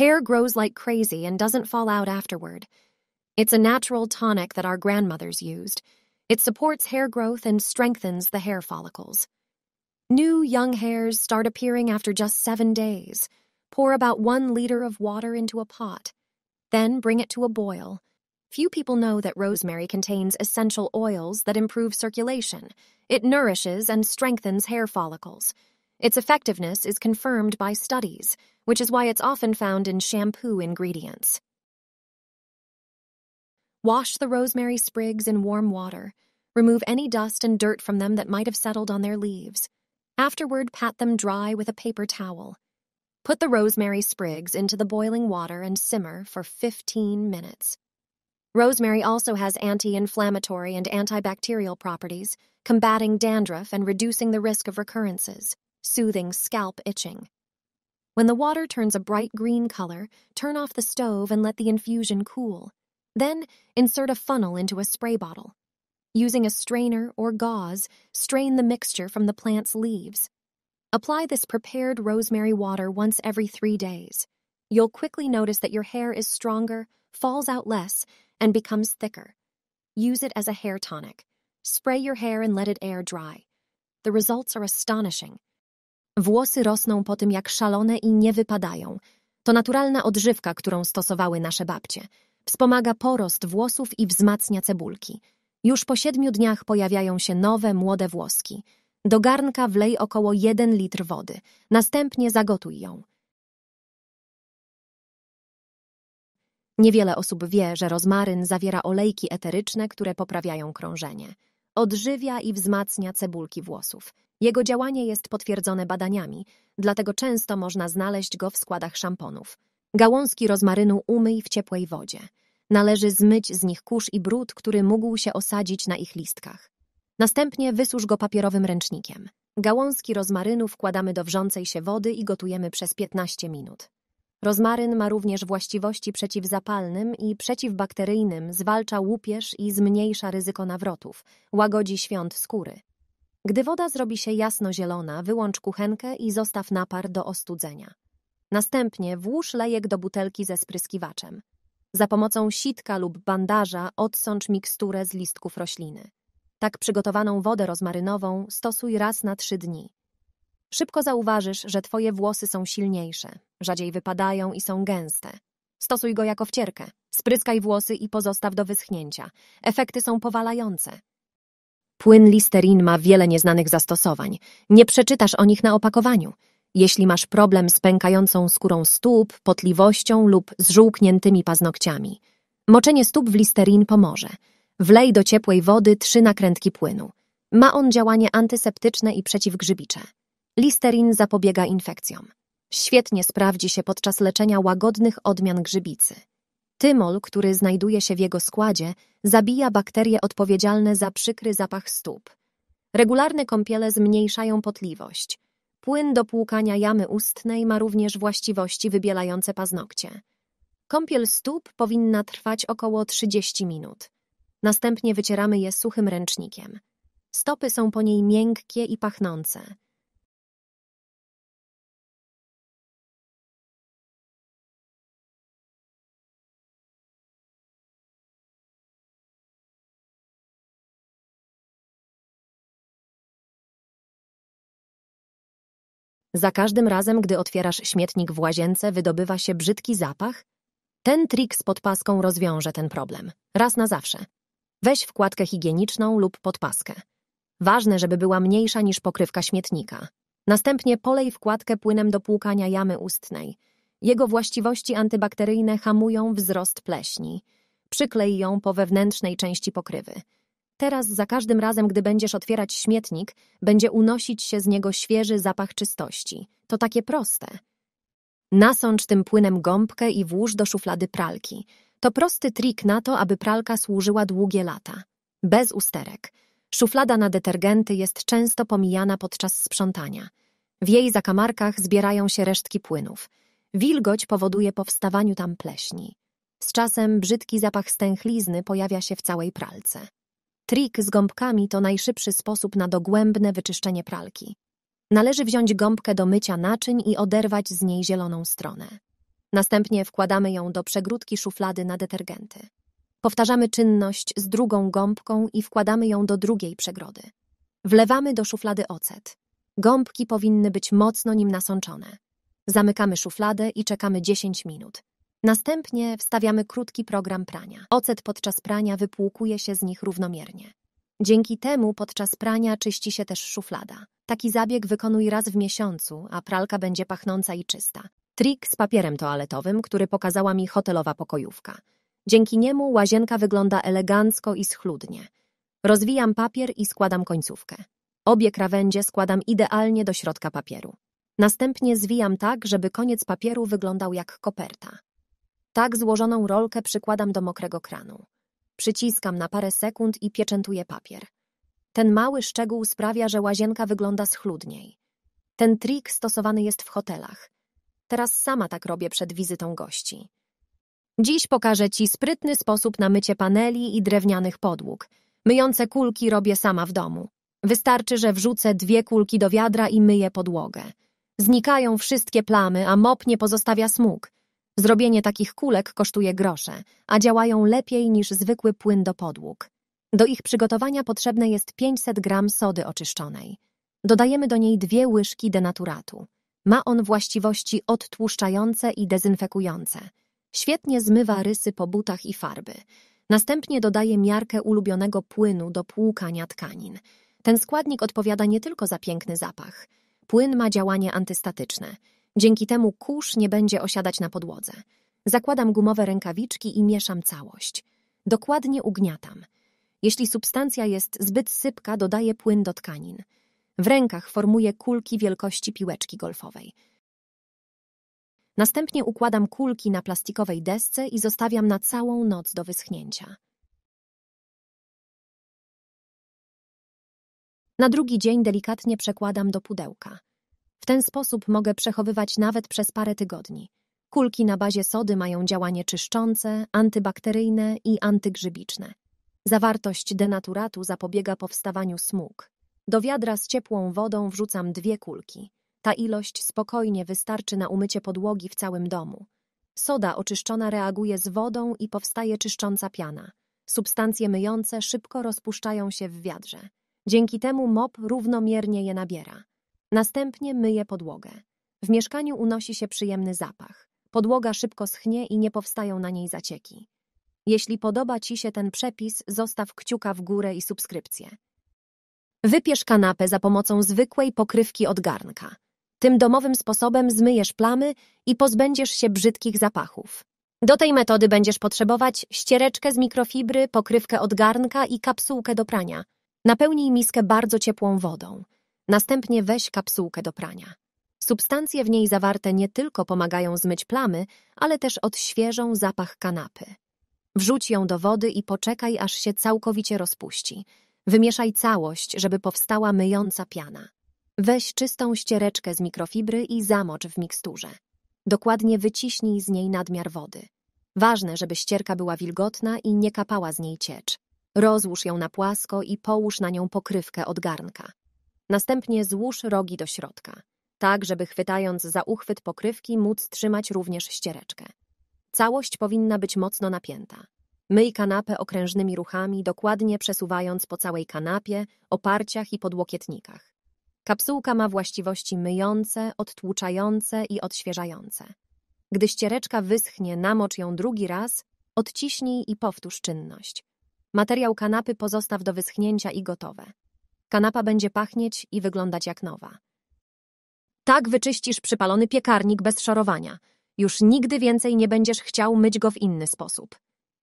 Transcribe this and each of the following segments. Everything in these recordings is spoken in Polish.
Hair grows like crazy and doesn't fall out afterward. It's a natural tonic that our grandmothers used. It supports hair growth and strengthens the hair follicles. New young hairs start appearing after just seven days. Pour about one liter of water into a pot, then bring it to a boil. Few people know that rosemary contains essential oils that improve circulation. It nourishes and strengthens hair follicles. Its effectiveness is confirmed by studies, which is why it's often found in shampoo ingredients. Wash the rosemary sprigs in warm water. Remove any dust and dirt from them that might have settled on their leaves. Afterward, pat them dry with a paper towel. Put the rosemary sprigs into the boiling water and simmer for 15 minutes. Rosemary also has anti inflammatory and antibacterial properties, combating dandruff and reducing the risk of recurrences soothing scalp itching. When the water turns a bright green color, turn off the stove and let the infusion cool. Then insert a funnel into a spray bottle. Using a strainer or gauze, strain the mixture from the plant's leaves. Apply this prepared rosemary water once every three days. You'll quickly notice that your hair is stronger, falls out less, and becomes thicker. Use it as a hair tonic. Spray your hair and let it air dry. The results are astonishing. Włosy rosną po tym jak szalone i nie wypadają. To naturalna odżywka, którą stosowały nasze babcie. Wspomaga porost włosów i wzmacnia cebulki. Już po siedmiu dniach pojawiają się nowe, młode włoski. Do garnka wlej około 1 litr wody. Następnie zagotuj ją. Niewiele osób wie, że rozmaryn zawiera olejki eteryczne, które poprawiają krążenie. Odżywia i wzmacnia cebulki włosów. Jego działanie jest potwierdzone badaniami, dlatego często można znaleźć go w składach szamponów. Gałązki rozmarynu umyj w ciepłej wodzie. Należy zmyć z nich kurz i brud, który mógł się osadzić na ich listkach. Następnie wysusz go papierowym ręcznikiem. Gałązki rozmarynu wkładamy do wrzącej się wody i gotujemy przez 15 minut. Rozmaryn ma również właściwości przeciwzapalnym i przeciwbakteryjnym, zwalcza łupież i zmniejsza ryzyko nawrotów, łagodzi świąt skóry. Gdy woda zrobi się jasnozielona, wyłącz kuchenkę i zostaw napar do ostudzenia. Następnie włóż lejek do butelki ze spryskiwaczem. Za pomocą sitka lub bandaża odsącz miksturę z listków rośliny. Tak przygotowaną wodę rozmarynową stosuj raz na trzy dni. Szybko zauważysz, że twoje włosy są silniejsze, rzadziej wypadają i są gęste. Stosuj go jako wcierkę. Spryskaj włosy i pozostaw do wyschnięcia. Efekty są powalające. Płyn Listerin ma wiele nieznanych zastosowań. Nie przeczytasz o nich na opakowaniu. Jeśli masz problem z pękającą skórą stóp, potliwością lub z żółkniętymi paznokciami, moczenie stóp w Listerin pomoże. Wlej do ciepłej wody trzy nakrętki płynu. Ma on działanie antyseptyczne i przeciwgrzybicze. Listerin zapobiega infekcjom. Świetnie sprawdzi się podczas leczenia łagodnych odmian grzybicy. Tymol, który znajduje się w jego składzie, zabija bakterie odpowiedzialne za przykry zapach stóp. Regularne kąpiele zmniejszają potliwość. Płyn do płukania jamy ustnej ma również właściwości wybielające paznokcie. Kąpiel stóp powinna trwać około 30 minut. Następnie wycieramy je suchym ręcznikiem. Stopy są po niej miękkie i pachnące. Za każdym razem, gdy otwierasz śmietnik w łazience, wydobywa się brzydki zapach? Ten trik z podpaską rozwiąże ten problem. Raz na zawsze. Weź wkładkę higieniczną lub podpaskę. Ważne, żeby była mniejsza niż pokrywka śmietnika. Następnie polej wkładkę płynem do płukania jamy ustnej. Jego właściwości antybakteryjne hamują wzrost pleśni. Przyklej ją po wewnętrznej części pokrywy. Teraz za każdym razem, gdy będziesz otwierać śmietnik, będzie unosić się z niego świeży zapach czystości. To takie proste. Nasącz tym płynem gąbkę i włóż do szuflady pralki. To prosty trik na to, aby pralka służyła długie lata. Bez usterek. Szuflada na detergenty jest często pomijana podczas sprzątania. W jej zakamarkach zbierają się resztki płynów. Wilgoć powoduje powstawaniu tam pleśni. Z czasem brzydki zapach stęchlizny pojawia się w całej pralce. Trik z gąbkami to najszybszy sposób na dogłębne wyczyszczenie pralki. Należy wziąć gąbkę do mycia naczyń i oderwać z niej zieloną stronę. Następnie wkładamy ją do przegródki szuflady na detergenty. Powtarzamy czynność z drugą gąbką i wkładamy ją do drugiej przegrody. Wlewamy do szuflady ocet. Gąbki powinny być mocno nim nasączone. Zamykamy szufladę i czekamy 10 minut. Następnie wstawiamy krótki program prania. Ocet podczas prania wypłukuje się z nich równomiernie. Dzięki temu podczas prania czyści się też szuflada. Taki zabieg wykonuj raz w miesiącu, a pralka będzie pachnąca i czysta. Trik z papierem toaletowym, który pokazała mi hotelowa pokojówka. Dzięki niemu łazienka wygląda elegancko i schludnie. Rozwijam papier i składam końcówkę. Obie krawędzie składam idealnie do środka papieru. Następnie zwijam tak, żeby koniec papieru wyglądał jak koperta. Tak złożoną rolkę przykładam do mokrego kranu. Przyciskam na parę sekund i pieczętuję papier. Ten mały szczegół sprawia, że łazienka wygląda schludniej. Ten trik stosowany jest w hotelach. Teraz sama tak robię przed wizytą gości. Dziś pokażę Ci sprytny sposób na mycie paneli i drewnianych podłóg. Myjące kulki robię sama w domu. Wystarczy, że wrzucę dwie kulki do wiadra i myję podłogę. Znikają wszystkie plamy, a mop nie pozostawia smug. Zrobienie takich kulek kosztuje grosze, a działają lepiej niż zwykły płyn do podłóg. Do ich przygotowania potrzebne jest 500 gram sody oczyszczonej. Dodajemy do niej dwie łyżki denaturatu. Ma on właściwości odtłuszczające i dezynfekujące. Świetnie zmywa rysy po butach i farby. Następnie dodaje miarkę ulubionego płynu do płukania tkanin. Ten składnik odpowiada nie tylko za piękny zapach. Płyn ma działanie antystatyczne. Dzięki temu kurz nie będzie osiadać na podłodze. Zakładam gumowe rękawiczki i mieszam całość. Dokładnie ugniatam. Jeśli substancja jest zbyt sypka, dodaję płyn do tkanin. W rękach formuję kulki wielkości piłeczki golfowej. Następnie układam kulki na plastikowej desce i zostawiam na całą noc do wyschnięcia. Na drugi dzień delikatnie przekładam do pudełka. W ten sposób mogę przechowywać nawet przez parę tygodni. Kulki na bazie sody mają działanie czyszczące, antybakteryjne i antygrzybiczne. Zawartość denaturatu zapobiega powstawaniu smug. Do wiadra z ciepłą wodą wrzucam dwie kulki. Ta ilość spokojnie wystarczy na umycie podłogi w całym domu. Soda oczyszczona reaguje z wodą i powstaje czyszcząca piana. Substancje myjące szybko rozpuszczają się w wiadrze. Dzięki temu mop równomiernie je nabiera. Następnie myje podłogę. W mieszkaniu unosi się przyjemny zapach. Podłoga szybko schnie i nie powstają na niej zacieki. Jeśli podoba Ci się ten przepis, zostaw kciuka w górę i subskrypcję. Wypiesz kanapę za pomocą zwykłej pokrywki od garnka. Tym domowym sposobem zmyjesz plamy i pozbędziesz się brzydkich zapachów. Do tej metody będziesz potrzebować ściereczkę z mikrofibry, pokrywkę od garnka i kapsułkę do prania. Napełnij miskę bardzo ciepłą wodą. Następnie weź kapsułkę do prania. Substancje w niej zawarte nie tylko pomagają zmyć plamy, ale też odświeżą zapach kanapy. Wrzuć ją do wody i poczekaj, aż się całkowicie rozpuści. Wymieszaj całość, żeby powstała myjąca piana. Weź czystą ściereczkę z mikrofibry i zamocz w miksturze. Dokładnie wyciśnij z niej nadmiar wody. Ważne, żeby ścierka była wilgotna i nie kapała z niej ciecz. Rozłóż ją na płasko i połóż na nią pokrywkę od garnka. Następnie złóż rogi do środka, tak żeby chwytając za uchwyt pokrywki móc trzymać również ściereczkę. Całość powinna być mocno napięta. Myj kanapę okrężnymi ruchami, dokładnie przesuwając po całej kanapie, oparciach i podłokietnikach. Kapsułka ma właściwości myjące, odtłuczające i odświeżające. Gdy ściereczka wyschnie, namocz ją drugi raz, odciśnij i powtórz czynność. Materiał kanapy pozostaw do wyschnięcia i gotowe. Kanapa będzie pachnieć i wyglądać jak nowa. Tak wyczyścisz przypalony piekarnik bez szorowania. Już nigdy więcej nie będziesz chciał myć go w inny sposób.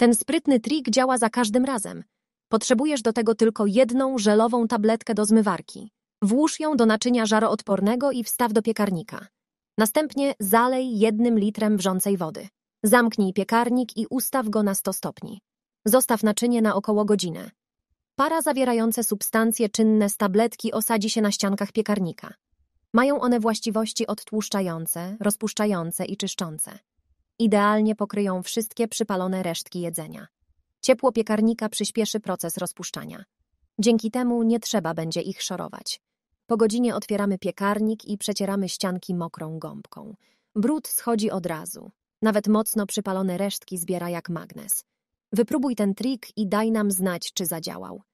Ten sprytny trik działa za każdym razem. Potrzebujesz do tego tylko jedną żelową tabletkę do zmywarki. Włóż ją do naczynia żaroodpornego i wstaw do piekarnika. Następnie zalej jednym litrem wrzącej wody. Zamknij piekarnik i ustaw go na 100 stopni. Zostaw naczynie na około godzinę. Para zawierające substancje czynne z tabletki osadzi się na ściankach piekarnika. Mają one właściwości odtłuszczające, rozpuszczające i czyszczące. Idealnie pokryją wszystkie przypalone resztki jedzenia. Ciepło piekarnika przyspieszy proces rozpuszczania. Dzięki temu nie trzeba będzie ich szorować. Po godzinie otwieramy piekarnik i przecieramy ścianki mokrą gąbką. Brud schodzi od razu. Nawet mocno przypalone resztki zbiera jak magnes. Wypróbuj ten trik i daj nam znać, czy zadziałał.